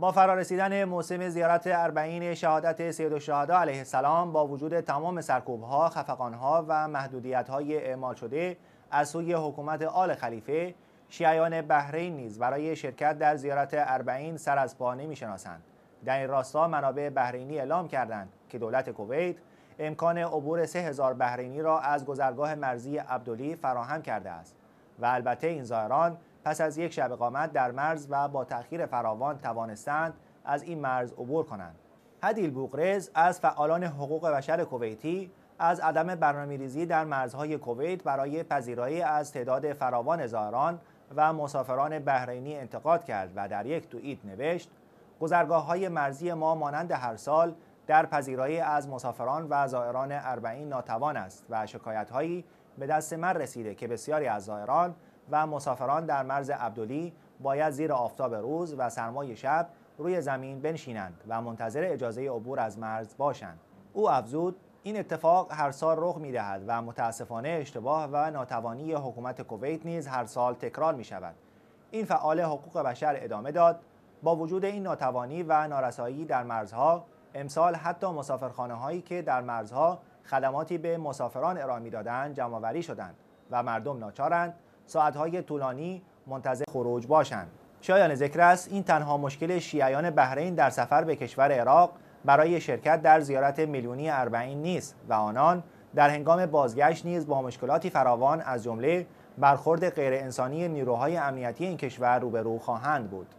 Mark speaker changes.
Speaker 1: با فرارسیدن موسم زیارت اربعین شهادت سید الشهدا علیه السلام با وجود تمام سرکوبها، خفقانها و های اعمال شده از سوی حکومت آل خلیفه شیعیان بحرین نیز برای شرکت در زیارت اربعین سر از پا شناسند. در این راستا منابع بحرینی اعلام کردند که دولت کویت امکان عبور 3000 بحرینی را از گذرگاه مرزی عبدالی فراهم کرده است و البته این ظاهران پس از یک شب اقامت در مرز و با تأخیر فراوان توانستند از این مرز عبور کنند هدیل بوقرز از فعالان حقوق بشر کویتی از عدم برنامه‌ریزی در مرزهای کویت برای پذیرایی از تعداد فراوان زائران و مسافران بحرینی انتقاد کرد و در یک توییت نوشت گزرگاه های مرزی ما مانند هر سال در پذیرایی از مسافران و زائران اربعین ناتوان است و شکایت هایی به دست من رسیده که بسیاری از زائران و مسافران در مرز عبدالی باید زیر آفتاب روز و سرمای شب روی زمین بنشینند و منتظر اجازه عبور از مرز باشند او افزود این اتفاق هر سال رخ می دهد و متاسفانه اشتباه و ناتوانی حکومت کویت نیز هر سال تکرار می شود این فعال حقوق بشر ادامه داد با وجود این ناتوانی و نارسایی در مرزها امسال حتی مسافرخانه هایی که در مرزها خدماتی به مسافران ارائه دادند جمعوری شدند و مردم ناچارند ساعتهای طولانی منتظر خروج باشند شایان ذکر است این تنها مشکل شیعیان بحرین در سفر به کشور عراق برای شرکت در زیارت میلیونی اربعین نیست و آنان در هنگام بازگشت نیز با مشکلاتی فراوان از جمله برخورد انسانی نیروهای امنیتی این کشور روبرو خواهند بود